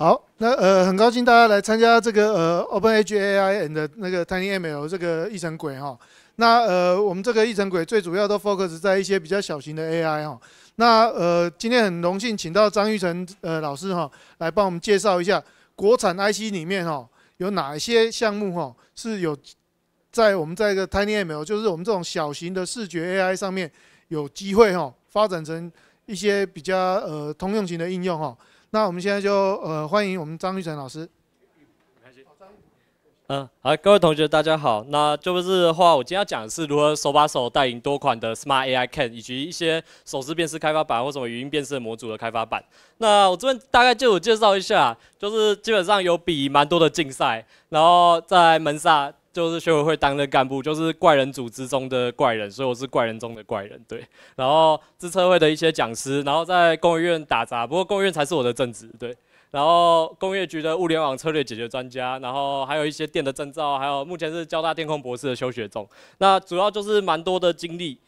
好，那呃很高兴大家来参加这个呃 Open AI and 那个 Tiny ML 这个议程轨哈。那呃我们这个议程轨最主要都 focus 在一些比较小型的 AI 哈。那呃今天很荣幸请到张玉成呃老师哈来帮我们介绍一下国产 IC 里面哈有哪一些项目哈是有在我们在一个 Tiny ML 就是我们这种小型的视觉 AI 上面有机会哈发展成一些比较呃通用型的应用哈。那我们现在就呃欢迎我们张玉成老师，好张，嗯好各位同学大家好，那这不是话我今天要讲的是如何手把手带领多款的 Smart AI k e n 以及一些手势辨识开发版或什么语音辨识模组的开发版。那我这边大概就有介绍一下，就是基本上有比蛮多的竞赛，然后在门上。就是学委会当的干部，就是怪人组织中的怪人，所以我是怪人中的怪人，对。然后自测会的一些讲师，然后在工务院打杂，不过工务院才是我的正职，对。然后工业局的物联网策略解决专家，然后还有一些电的证照，还有目前是交大电控博士的休学中。那主要就是蛮多的经历。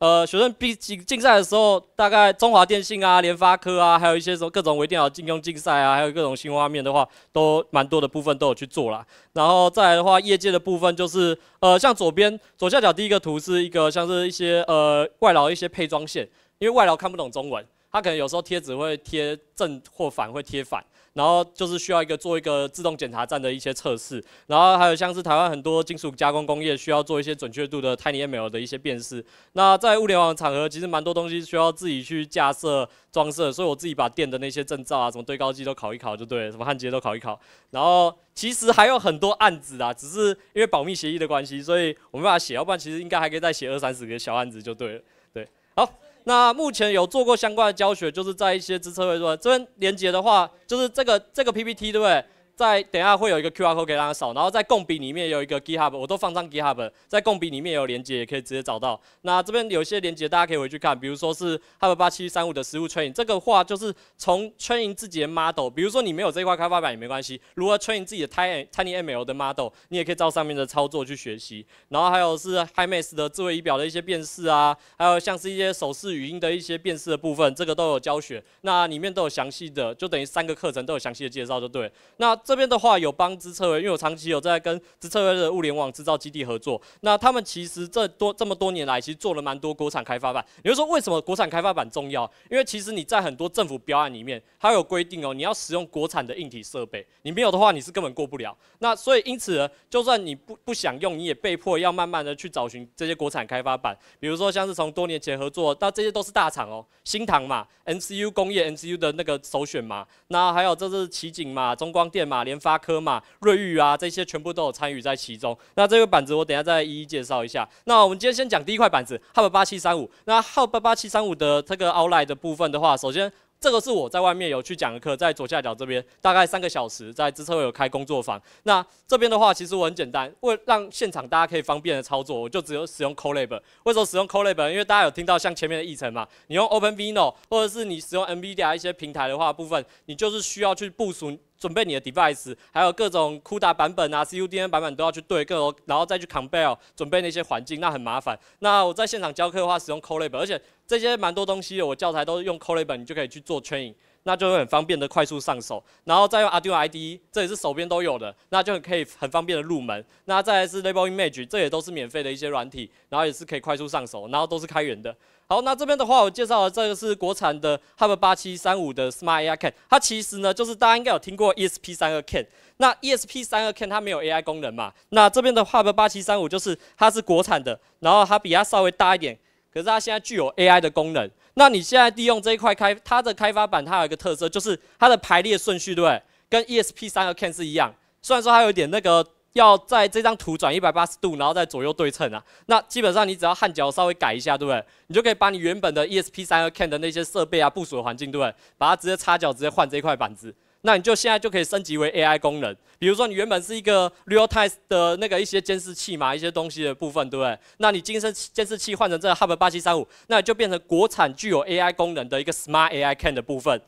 呃，学生比竞竞赛的时候，大概中华电信啊、联发科啊，还有一些什么各种微电脑应用竞赛啊，还有各种新画面的话，都蛮多的部分都有去做啦。然后再来的话，业界的部分就是，呃，像左边左下角第一个图是一个像是一些呃外劳一些配装线，因为外劳看不懂中文。它可能有时候贴纸会贴正或反，会贴反，然后就是需要一个做一个自动检查站的一些测试，然后还有像是台湾很多金属加工工业需要做一些准确度的 tiny ML 的一些辨识。那在物联网场合，其实蛮多东西需要自己去架设、装设，所以我自己把电的那些证照啊、什么堆高机都考一考就对了，什么焊接都考一考。然后其实还有很多案子啊，只是因为保密协议的关系，所以我们办法写，要不然其实应该还可以再写二三十个小案子就对了。对，好。那目前有做过相关的教学，就是在一些支撑位，对这边连接的话，就是这个这个 PPT，对不对？在等下会有一个 QR code 可以让扫，然后在共笔里面有一个 GitHub，我都放上 GitHub，在共笔里面有连接，也可以直接找到。那这边有一些连接，大家可以回去看，比如说是哈 b 八七三五的实物 training，这个话就是从 training 自己的 model，比如说你没有这块开发板也没关系，如何 training 自己的 tiny tiny ML 的 model，你也可以照上面的操作去学习。然后还有是 HiMax 的智慧仪表的一些辨识啊，还有像是一些手势语音的一些辨识的部分，这个都有教学，那里面都有详细的，就等于三个课程都有详细的介绍，就对。那这边的话有帮之策微，因为我长期有在跟之策微的物联网制造基地合作。那他们其实这多这么多年来，其实做了蛮多国产开发版。你就说为什么国产开发版重要？因为其实你在很多政府标案里面，它有规定哦，你要使用国产的硬体设备，你没有的话，你是根本过不了。那所以因此，就算你不不想用，你也被迫要慢慢的去找寻这些国产开发版。比如说像是从多年前合作，那这些都是大厂哦，新唐嘛，MCU 工业 MCU 的那个首选嘛。那还有这是奇景嘛，中光电嘛。联发科嘛、瑞昱啊，这些全部都有参与在其中。那这个板子我等下再一一介绍一下。那我们今天先讲第一块板子，号八七三五。那号八八七三五的这个 u t l In 的部分的话，首先这个是我在外面有去讲的课，在左下角这边大概三个小时，在机车有开工作坊。那这边的话，其实我很简单，为让现场大家可以方便的操作，我就只有使用 Colab。为什么使用 Colab？因为大家有听到像前面的议程嘛，你用 OpenVino 或者是你使用 NVIDIA 一些平台的话，部分你就是需要去部署。准备你的 device，还有各种 CUDA 版本啊、CUDN 版本都要去对各然后再去 compile 准备那些环境，那很麻烦。那我在现场教课的话，使用 Colab，而且这些蛮多东西，我教材都是用 Colab，你就可以去做 training。那就会很方便的快速上手，然后再用 Arduino IDE，这也是手边都有的，那就可以很方便的入门。那再是 Label Image，这也都是免费的一些软体，然后也是可以快速上手，然后都是开源的。好，那这边的话，我介绍的这个是国产的 h u b 八七三五的 Smart AI Can，它其实呢，就是大家应该有听过 ESP 三二 Can。那 ESP 三二 Can 它没有 AI 功能嘛？那这边的 h u b 八七三五就是它是国产的，然后它比它稍微大一点，可是它现在具有 AI 的功能。那你现在利用这一块开它的开发板，它有一个特色，就是它的排列顺序，对不对？跟 ESP3 和 CAN 是一样。虽然说它有点那个要在这张图转一百八十度，然后再左右对称啊。那基本上你只要焊脚稍微改一下，对不对？你就可以把你原本的 ESP3 和 CAN 的那些设备啊部署的环境，对不对？把它直接插脚，直接换这一块板子。那你就现在就可以升级为 AI 功能，比如说你原本是一个 r e a l t e t 的那个一些监视器嘛，一些东西的部分，对不对？那你监视器换成这个 h u b 8 7八七三五，那就变成国产具有 AI 功能的一个 Smart AI Can 的部分。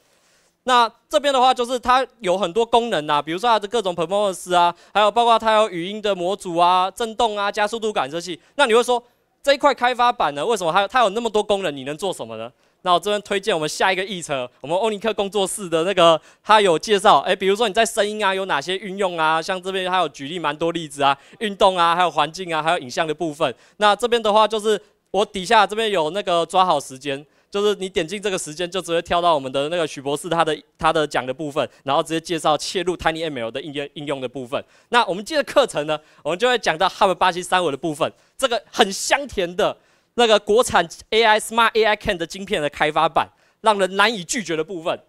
那这边的话就是它有很多功能啊，比如说它的各种 Performance 啊，还有包括它有语音的模组啊、震动啊、加速度感测器。那你会说这一块开发板呢，为什么它有那么多功能？你能做什么呢？那我这边推荐我们下一个议程，我们欧尼克工作室的那个，他有介绍，哎，比如说你在声音啊有哪些运用啊，像这边还有举例蛮多例子啊，运动啊，还有环境啊，还有影像的部分。那这边的话就是我底下这边有那个抓好时间，就是你点进这个时间就直接跳到我们的那个许博士他的他的讲的部分，然后直接介绍切入 TinyML 的应应应用的部分。那我们接着课程呢，我们就会讲到 Hub 巴西三维的部分，这个很香甜的。那个国产 AI Smart AI Can 的晶片的开发版，让人难以拒绝的部分。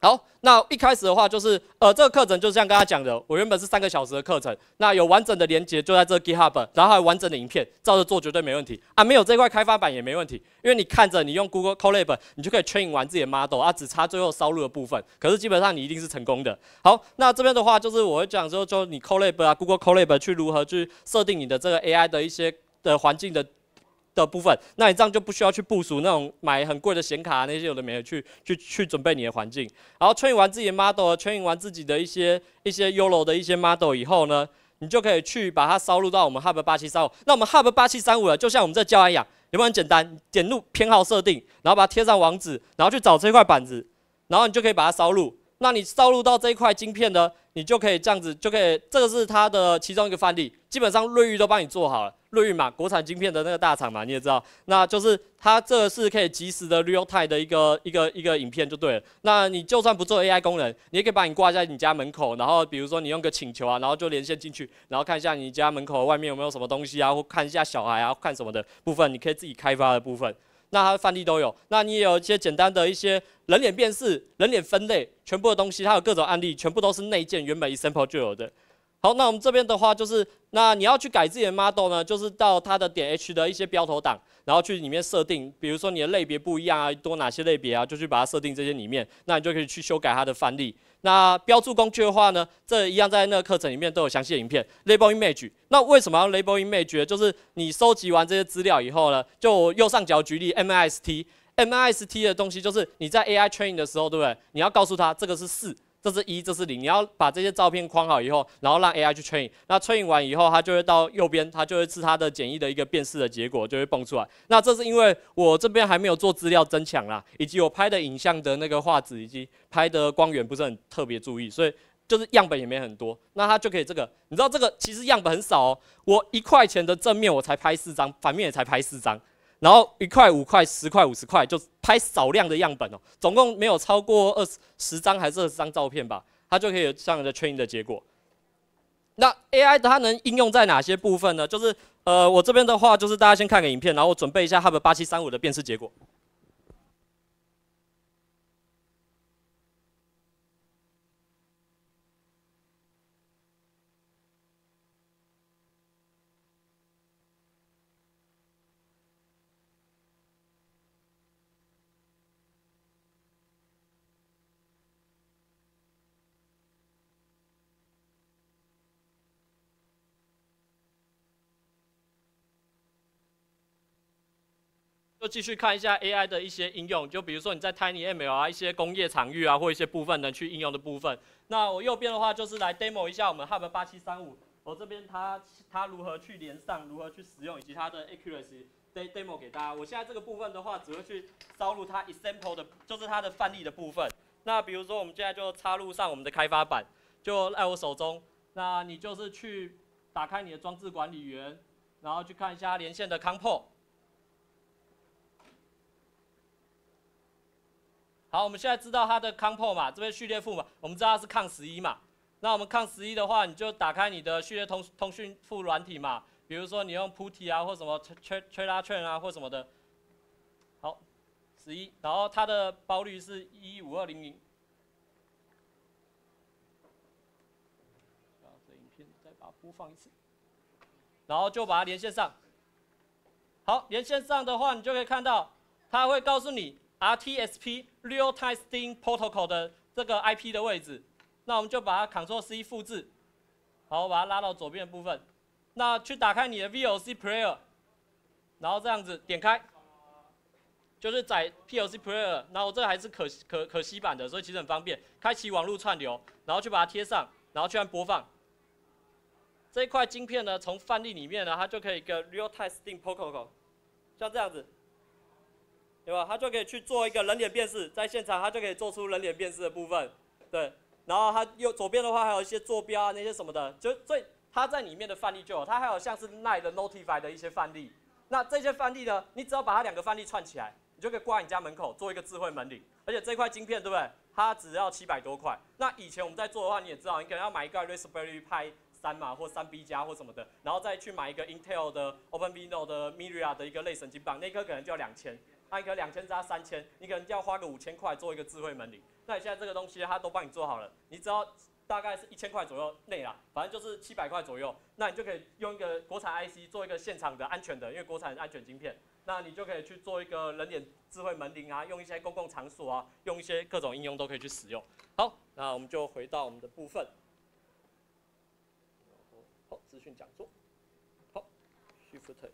好，那一开始的话就是，呃，这个课程就像刚刚讲的，我原本是三个小时的课程，那有完整的连接就在这 GitHub，然后还有完整的影片，照着做绝对没问题。啊，没有这块开发版也没问题，因为你看着你用 Google Colab，你就可以 train 完自己的 model 啊，只差最后烧入的部分。可是基本上你一定是成功的。好，那这边的话就是我会讲说，就你 Colab 啊，Google Colab 去如何去设定你的这个 AI 的一些的环境的。的部分，那你这样就不需要去部署那种买很贵的显卡啊，那些有的没有去去去准备你的环境。然后训练完自己的 model，训练完自己的一些一些 o l o 的一些 model 以后呢，你就可以去把它烧录到我们 Hub 8735。那我们 Hub 8735呢，就像我们这教案一样，有没有很简单？点入偏好设定，然后把它贴上网址，然后去找这块板子，然后你就可以把它烧录。那你烧录到这一块晶片呢？你就可以这样子，就可以，这个是它的其中一个范例。基本上瑞昱都帮你做好了，瑞昱嘛，国产晶片的那个大厂嘛，你也知道。那就是它这个是可以及时的 real time 的一个一个一个影片就对了。那你就算不做 AI 功能，你也可以把你挂在你家门口，然后比如说你用个请求啊，然后就连线进去，然后看一下你家门口外面有没有什么东西啊，或看一下小孩啊，看什么的部分，你可以自己开发的部分。那它范例都有，那你也有一些简单的一些人脸辨识、人脸分类，全部的东西它有各种案例，全部都是内建原本 e x a m p l e 就有的。好，那我们这边的话就是，那你要去改自己的 model 呢，就是到它的点 H 的一些标头档，然后去里面设定，比如说你的类别不一样啊，多哪些类别啊，就去把它设定这些里面，那你就可以去修改它的范例。那标注工具的话呢，这一样在那个课程里面都有详细影片，Label Image。那为什么要 Label Image？就是你收集完这些资料以后呢，就右上角举例 M I S T，M I S T 的东西就是你在 A I training 的时候，对不对？你要告诉他这个是四。这是一，这是零。你要把这些照片框好以后，然后让 AI 去 train。那 train 完以后，它就会到右边，它就会是它的简易的一个辨识的结果就会蹦出来。那这是因为我这边还没有做资料增强啦，以及我拍的影像的那个画质以及拍的光源不是很特别注意，所以就是样本也没很多。那它就可以这个，你知道这个其实样本很少哦。我一块钱的正面我才拍四张，反面也才拍四张。然后一块五块十块五十块就拍少量的样本哦，总共没有超过二十十张还是二十张照片吧，它就可以有这样的 training 的结果。那 AI 它能应用在哪些部分呢？就是呃，我这边的话就是大家先看个影片，然后我准备一下 h u b 八七三五的辨识结果。就继续看一下 AI 的一些应用，就比如说你在 Tiny ML 啊，一些工业场域啊，或一些部分能去应用的部分。那我右边的话就是来 demo 一下我们 Hub 8735，我这边它它如何去连上，如何去使用，以及它的 accuracy demo 给大家。我现在这个部分的话，只会去招录它 example 的，就是它的范例的部分。那比如说我们现在就插入上我们的开发板，就在我手中。那你就是去打开你的装置管理员，然后去看一下连线的 Compo。好，我们现在知道它的 compo 嘛，这边序列副嘛，我们知道它是抗十一嘛，那我们抗十一的话，你就打开你的序列通通讯副软体嘛，比如说你用 Putty 啊，或什么 Tr Tr t r 啊，或什么的。好，十一，然后它的包率是一五二零零。这影片再把播放一次，然后就把它连线上。好，连线上的话，你就可以看到，它会告诉你。RTSP Real Time s t i n g Protocol 的这个 IP 的位置，那我们就把它 Ctrl+C 复制，然后把它拉到左边的部分，那去打开你的 VLC Player，然后这样子点开，就是在 p l c Player，然后这个还是可可可吸版的，所以其实很方便，开启网络串流，然后去把它贴上，然后去按播放。这一块晶片呢，从范例里面呢，它就可以跟 Real Time s t i n g Protocol 像这样子。对吧？它就可以去做一个人脸辨识，在现场它就可以做出人脸辨识的部分。对，然后它右左边的话还有一些坐标啊那些什么的，就所以它在里面的范例就有，它还有像是奈的 n o t i f i e 的一些范例。那这些范例呢，你只要把它两个范例串起来，你就可以挂你家门口做一个智慧门铃。而且这块晶片，对不对？它只要七百多块。那以前我们在做的话，你也知道，你可能要买一个 Raspberry Pi 三嘛或三 B 加或什么的，然后再去买一个 Intel 的 OpenVINO 的 m i r a 的一个类神经棒，那颗可能就要两千。那一个两千加三千，你可能就要花个五千块做一个智慧门铃。那你现在这个东西，它都帮你做好了，你只要大概是一千块左右内啦，反正就是七百块左右，那你就可以用一个国产 IC 做一个现场的安全的，因为国产安全晶片，那你就可以去做一个人脸智慧门铃啊，用一些公共场所啊，用一些各种应用都可以去使用。好，那我们就回到我们的部分。好，资讯讲座。好，徐福泰。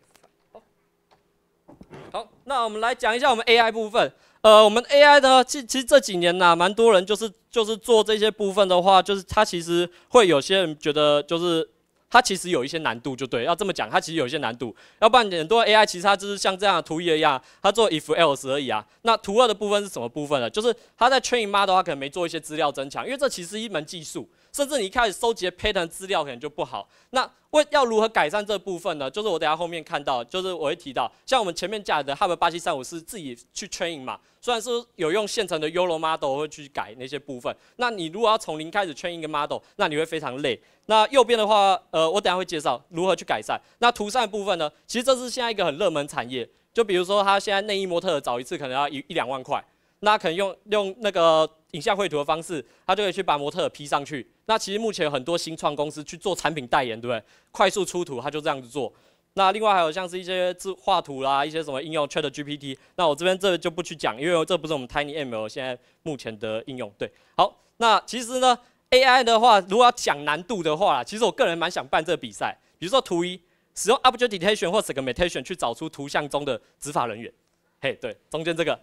好，那我们来讲一下我们 AI 部分。呃，我们 AI 呢，其其实这几年呐，蛮多人就是就是做这些部分的话，就是它其实会有些人觉得就是。它其实有一些难度，就对，要这么讲，它其实有一些难度。要不然很多 AI 其实它就是像这样图一一样，它做 if else 而已啊。那图二的部分是什么部分呢？就是它在 train model 的话，可能没做一些资料增强，因为这其实一门技术。甚至你一开始收集 pattern 资料可能就不好。那为要如何改善这部分呢？就是我等下后面看到，就是我会提到，像我们前面讲的 h a b o r 八七三五是自己去 train 嘛，虽然是有用现成的 Yolo model 会去改那些部分。那你如果要从零开始 train 一个 model，那你会非常累。那右边的话，呃，我等下会介绍如何去改善。那图的部分呢？其实这是现在一个很热门产业。就比如说，他现在内衣模特找一次可能要一一两万块，那可能用用那个影像绘图的方式，他就可以去把模特 P 上去。那其实目前很多新创公司去做产品代言，对不对？快速出图，他就这样子做。那另外还有像是一些字画图啦，一些什么应用 Chat GPT。那我这边这就不去讲，因为这不是我们 Tiny ML 现在目前的应用。对，好，那其实呢？AI 的话，如果要讲难度的话，其实我个人蛮想办这个比赛。比如说图一，使用 object detection 或 segmentation 去找出图像中的执法人员，嘿，对，中间这个。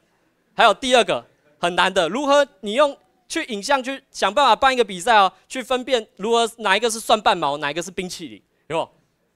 还有第二个很难的，如何你用去影像去想办法办一个比赛哦，去分辨如何哪一个是蒜瓣毛，哪一个是冰淇淋，有吗？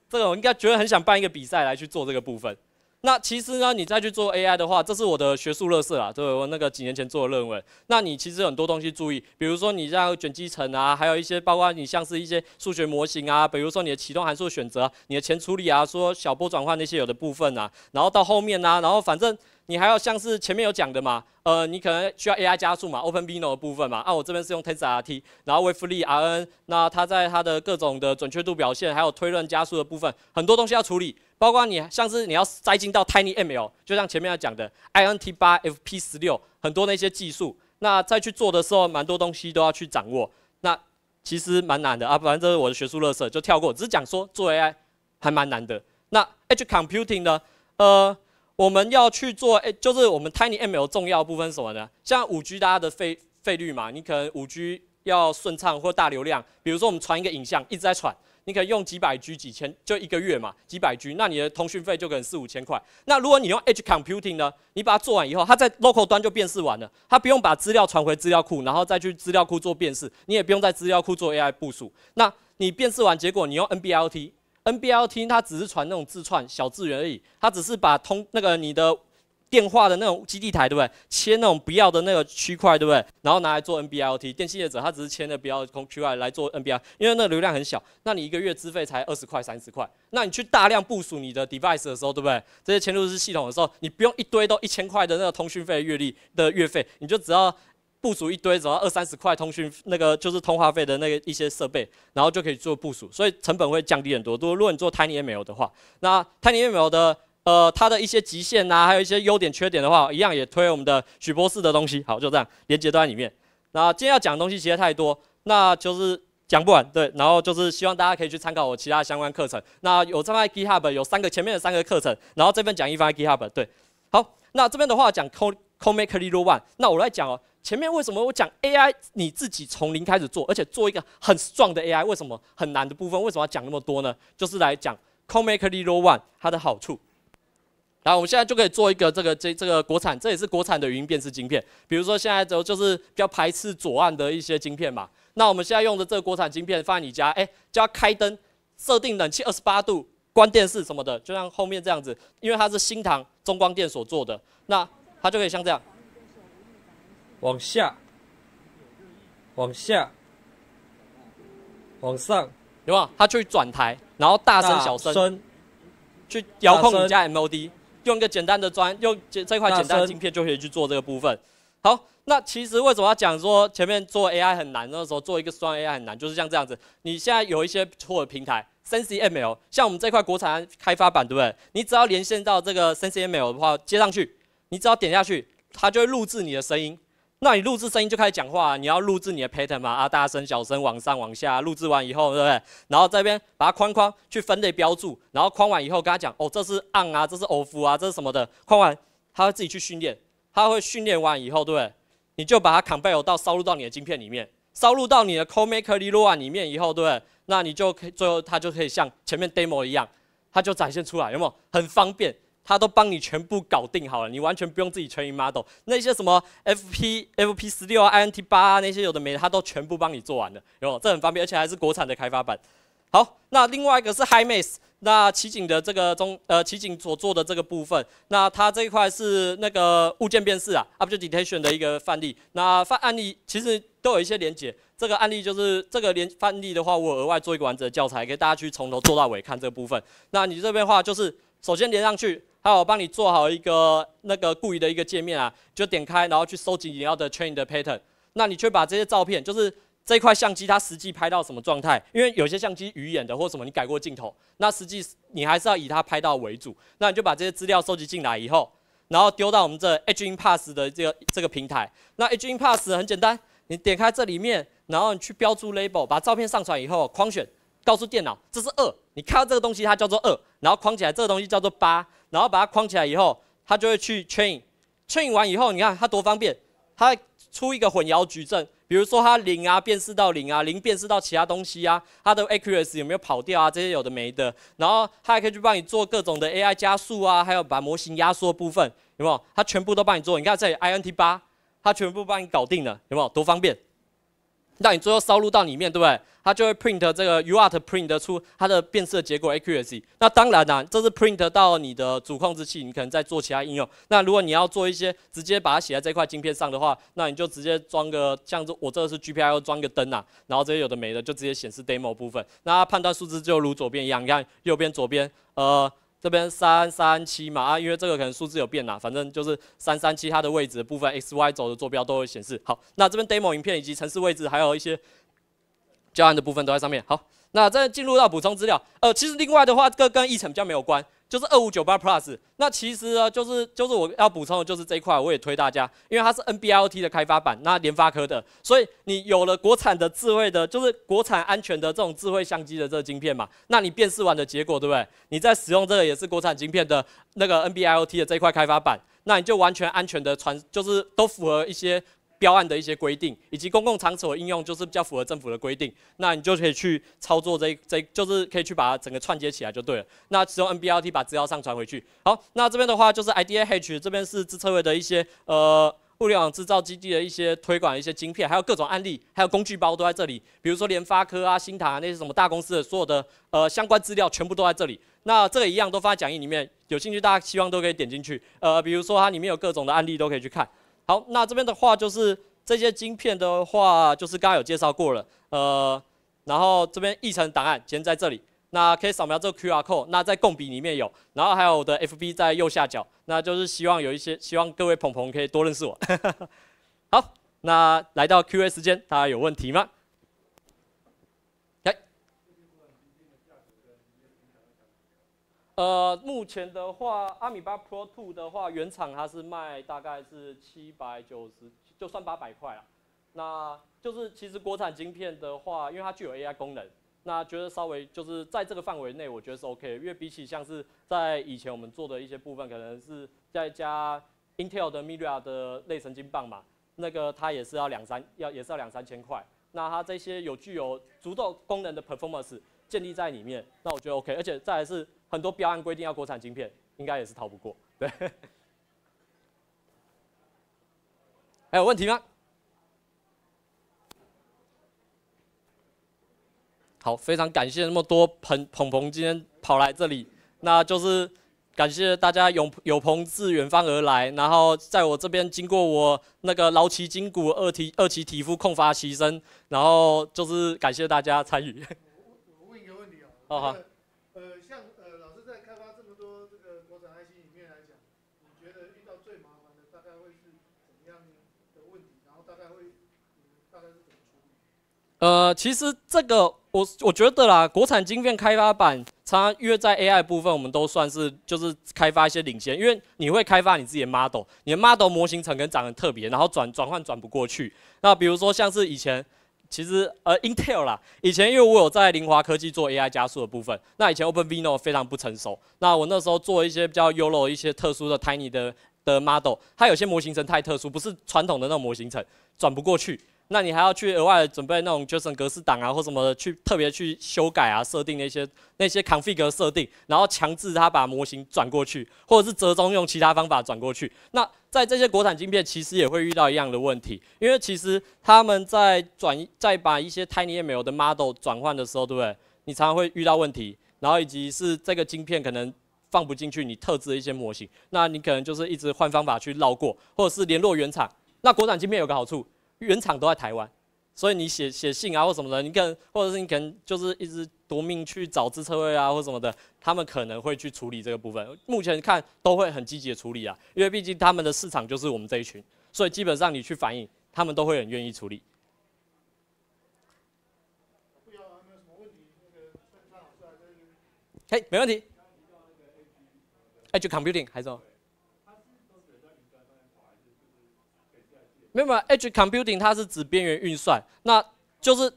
这个我应该觉得很想办一个比赛来去做这个部分。那其实呢，你再去做 AI 的话，这是我的学术乐事啦，就我那个几年前做的论文。那你其实很多东西注意，比如说你像卷积层啊，还有一些包括你像是一些数学模型啊，比如说你的启动函数选择、你的前处理啊，说小波转换那些有的部分啊，然后到后面啊，然后反正。你还要像是前面有讲的嘛，呃，你可能需要 AI 加速嘛，OpenVINO 的部分嘛，啊，我这边是用 TensorRT，然后为 FliRn，那它在它的各种的准确度表现，还有推论加速的部分，很多东西要处理，包括你像是你要塞进到 TinyML，就像前面要讲的 INT8FP16，很多那些技术，那再去做的时候，蛮多东西都要去掌握，那其实蛮难的啊，反正这是我的学术乐色，就跳过，只是讲说做 AI 还蛮难的。那 H computing 呢，呃。我们要去做，哎，就是我们 Tiny ML 重要部分什么呢？像五 G 大家的费费率嘛，你可能五 G 要顺畅或大流量，比如说我们传一个影像一直在传，你可以用几百 G 几千，就一个月嘛，几百 G，那你的通讯费就可能四五千块。那如果你用 Edge Computing 呢，你把它做完以后，它在 local 端就辨识完了，它不用把资料传回资料库，然后再去资料库做辨识，你也不用在资料库做 AI 部署。那你辨识完结果，你用 NBLT。NBLT 它只是传那种自串小资源而已，它只是把通那个你的电话的那种基地台，对不对？切那种不要的那个区块，对不对？然后拿来做 NBLT 电信业者，他只是切了不要空区块来做 NBL，因为那流量很小，那你一个月资费才二十块三十块，那你去大量部署你的 device 的时候，对不对？这些嵌入式系统的时候，你不用一堆都一千块的那个通讯费月历的月费，你就只要。部署一堆只要二三十块通讯那个就是通话费的那个一些设备，然后就可以做部署，所以成本会降低很多。如果如果你做 Tiny m i 的话，那 Tiny m i 的呃它的一些极限呐，还有一些优点缺点的话，一样也推我们的许博士的东西。好，就这样，连接端里面。那今天要讲的东西其实太多，那就是讲不完对。然后就是希望大家可以去参考我其他相关课程。那有这在 GitHub 有三个前面的三个课程，然后这边讲义放在 GitHub 对。好，那这边的话讲 Co Co Make t e r e One，那我来讲哦。前面为什么我讲 AI？你自己从零开始做，而且做一个很 strong 的 AI，为什么很难的部分？为什么要讲那么多呢？就是来讲 c o m e r l y l o One 它的好处。然后我们现在就可以做一个这个这这个国产，这也是国产的语音辨识晶片。比如说现在就就是比较排斥左岸的一些晶片嘛，那我们现在用的这个国产晶片放在你家，哎，叫要开灯、设定冷气二十八度、关电视什么的，就像后面这样子，因为它是新唐中光电所做的，那它就可以像这样。往下，往下，往上，有吗？它就会转台，然后大声小声，去遥控你家 M O D，用一个简单的砖，用这这块简单的镜片就可以去做这个部分。好，那其实为什么要讲说前面做 A I 很难，那时候做一个双 A I 很难，就是像这样子。你现在有一些好的平台 s e n s e ML，像我们这块国产开发版，对不对？你只要连线到这个 s e n s e ML 的话，接上去，你只要点下去，它就会录制你的声音。那你录制声音就开始讲话，你要录制你的 pattern 嘛？啊，大声、小声，往上、往下，录制完以后，对不对？然后这边把它框框去分类标注，然后框完以后，跟他讲，哦，这是 on 啊，这是 off 啊，这是什么的？框完，他会自己去训练，他会训练完以后，对不对？你就把它 compile 到烧录到你的晶片里面，烧录到你的 c o m a k e r o 里面以后，对不对？那你就可以最后，它就可以像前面 demo 一样，它就展现出来，有没有？很方便。它都帮你全部搞定好了，你完全不用自己全营 model 那些什么 FP FP 十六啊 INT 八啊那些有的没的，它都全部帮你做完了，有这很方便，而且还是国产的开发版。好，那另外一个是 h i m a e 那奇景的这个中呃奇景所做的这个部分，那它这一块是那个物件辨识啊，object detection 的一个范例，那范案例其实都有一些连接，这个案例就是这个连范例的话，我额外做一个完整的教材，给大家去从头做到尾看这个部分。那你这边的话就是首先连上去。还有，我帮你做好一个那个故意的一个界面啊，就点开，然后去收集你要的 train 的 pattern。那你却把这些照片，就是这块相机它实际拍到什么状态，因为有些相机鱼眼的或什么，你改过镜头，那实际你还是要以它拍到为主。那你就把这些资料收集进来以后，然后丢到我们这 Edge In Pass 的这个这个平台。那 Edge In Pass 很简单，你点开这里面，然后你去标注 label，把照片上传以后框选，告诉电脑这是二，你看到这个东西它叫做二，然后框起来这个东西叫做八。然后把它框起来以后，它就会去 train，train 完以后，你看它多方便，它出一个混淆矩阵，比如说它零啊，辨识到零啊，零辨识到其他东西啊，它的 accuracy 有没有跑掉啊，这些有的没的，然后它还可以去帮你做各种的 AI 加速啊，还有把模型压缩部分，有没有？它全部都帮你做，你看这里 INT8，它全部帮你搞定了，有没有？多方便。那你最后烧录到里面，对不对？它就会 print 这个 UART print 得出它的变色结果 accuracy。那当然啊，这是 print 到你的主控制器，你可能在做其他应用。那如果你要做一些直接把它写在这块晶片上的话，那你就直接装个像这我这是 GPIO 装个灯啊，然后这些有的没的就直接显示 demo 部分。那它判断数字就如左边一样，你看右边左边呃。这边三三七嘛啊，因为这个可能数字有变啦，反正就是三三七它的位置部分 x y 轴的坐标都会显示。好，那这边 demo 影片以及城市位置还有一些教案的部分都在上面。好，那再进入到补充资料，呃，其实另外的话，个跟议程比较没有关。就是二五九八 Plus，那其实呢，就是就是我要补充的就是这一块，我也推大家，因为它是 NBLT 的开发版，那联发科的，所以你有了国产的智慧的，就是国产安全的这种智慧相机的这个晶片嘛，那你辨识完的结果，对不对？你在使用这个也是国产晶片的那个 NBLT 的这一块开发版。那你就完全安全的传，就是都符合一些。标案的一些规定，以及公共场所的用，就是比较符合政府的规定，那你就可以去操作这这，就是可以去把它整个串接起来就对了。那使用 NBLT 把资料上传回去。好，那这边的话就是 IDAH，这边是自测位的一些呃物联网制造基地的一些推广的一些晶片，还有各种案例，还有工具包都在这里。比如说联发科啊、新唐那些什么大公司的所有的呃相关资料全部都在这里。那这个一样都放在讲义里面，有兴趣大家希望都可以点进去。呃，比如说它里面有各种的案例都可以去看。好，那这边的话就是这些晶片的话，就是刚刚有介绍过了，呃，然后这边议程档案今天在这里，那可以扫描这个 QR code，那在共笔里面有，然后还有的 FB 在右下角，那就是希望有一些希望各位鹏鹏可以多认识我。好，那来到 Q&A 时间，大家有问题吗？呃，目前的话，阿米巴 Pro 2的话，原厂它是卖大概是七百九十，就算八百块啊。那就是其实国产晶片的话，因为它具有 AI 功能，那觉得稍微就是在这个范围内，我觉得是 OK 因为比起像是在以前我们做的一些部分，可能是在加 Intel 的 m i r i a 的类神经棒嘛，那个它也是要两三，要也是要两三千块。那它这些有具有足够功能的 performance 建立在里面，那我觉得 OK，而且再来是。很多标案规定要国产晶片，应该也是逃不过。对，还有问题吗？好，非常感谢那么多朋朋朋今天跑来这里，那就是感谢大家有有朋自远方而来，然后在我这边经过我那个劳其筋骨、饿体饿其体肤、空乏其身，然后就是感谢大家参与。我问一个问题 哦。好好。呃，其实这个我我觉得啦，国产晶片开发版，它约在 AI 部分，我们都算是就是开发一些领先，因为你会开发你自己的 model，你的 model 模型层跟长得特别，然后转转换转不过去。那比如说像是以前，其实呃 Intel 啦，以前因为我有在凌华科技做 AI 加速的部分，那以前 OpenVINO 非常不成熟，那我那时候做一些比较优柔一些特殊的 Tiny 的的 model，它有些模型层太特殊，不是传统的那种模型层，转不过去。那你还要去额外准备那种 JSON 格式档啊，或什么去特别去修改啊，设定那些那些 config 设定，然后强制它把模型转过去，或者是折中用其他方法转过去。那在这些国产晶片，其实也会遇到一样的问题，因为其实他们在转、在把一些 TinyML 的 model 转换的时候，对不对？你常常会遇到问题，然后以及是这个晶片可能放不进去你特制的一些模型，那你可能就是一直换方法去绕过，或者是联络原厂。那国产晶片有个好处。原厂都在台湾，所以你写写信啊，或什么的，你可能，或者是你可能就是一直夺命去找自测位啊，或什么的，他们可能会去处理这个部分。目前看都会很积极的处理啊，因为毕竟他们的市场就是我们这一群，所以基本上你去反映，他们都会很愿意处理。哎，没问题。哎，就 computing 还是？没有有 e d g e computing 它是指边缘运算，那就是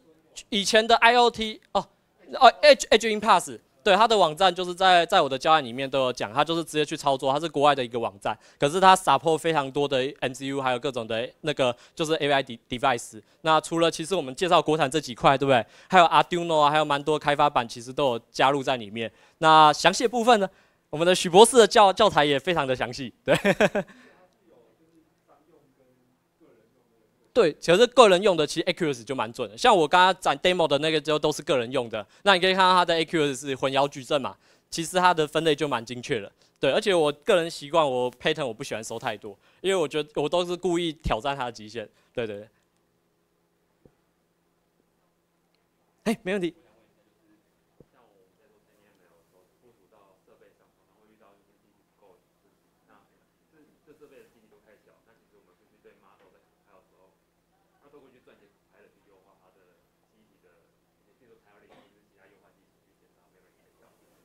以前的 IOT，哦哦，Edge Edge i m p a s s e 对，它的网站就是在在我的教案里面都有讲，它就是直接去操作，它是国外的一个网站，可是它 support 非常多的 MCU，还有各种的那个就是 AI device。那除了其实我们介绍国产这几块，对不对？还有 Arduino 啊，还有蛮多开发版其实都有加入在里面。那详细部分呢，我们的许博士的教教材也非常的详细，对。对，其实个人用的其实 AQUIS 就蛮准的，像我刚刚展 demo 的那个就都是个人用的，那你可以看到它的 AQUIS 是混淆矩阵嘛，其实它的分类就蛮精确的。对，而且我个人习惯，我 pattern 我不喜欢收太多，因为我觉得我都是故意挑战它的极限。对对对，哎，没问题。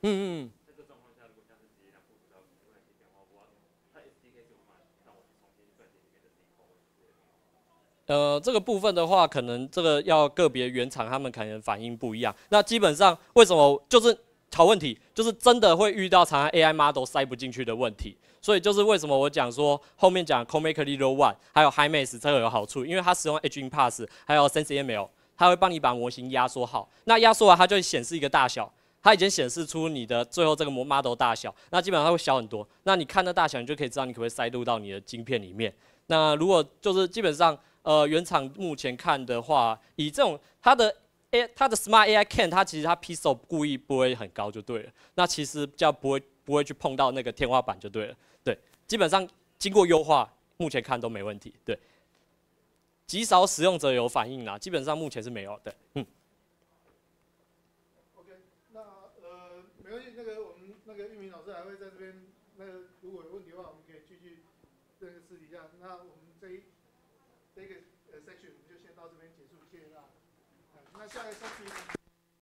嗯嗯。呃，这个部分的话，可能这个要个别原厂，他们可能反应不一样。那基本上，为什么就是好问题，就是真的会遇到常常 AI model 塞不进去的问题。所以就是为什么我讲说后面讲 Commake Little One，还有 HiMass 这个有好处，因为它使用 h g i n g p a s s 还有 SenseML，它会帮你把模型压缩好。那压缩完，它就显示一个大小。它已经显示出你的最后这个模 model 大小，那基本上它会小很多。那你看的大小，你就可以知道你可不可以塞入到你的晶片里面。那如果就是基本上，呃，原厂目前看的话，以这种它的 A 它的 Smart AI Can，它其实它 piece o 故意不会很高就对了。那其实叫不会不会去碰到那个天花板就对了。对，基本上经过优化，目前看都没问题。对，极少使用者有反应啦，基本上目前是没有的。嗯。Gracias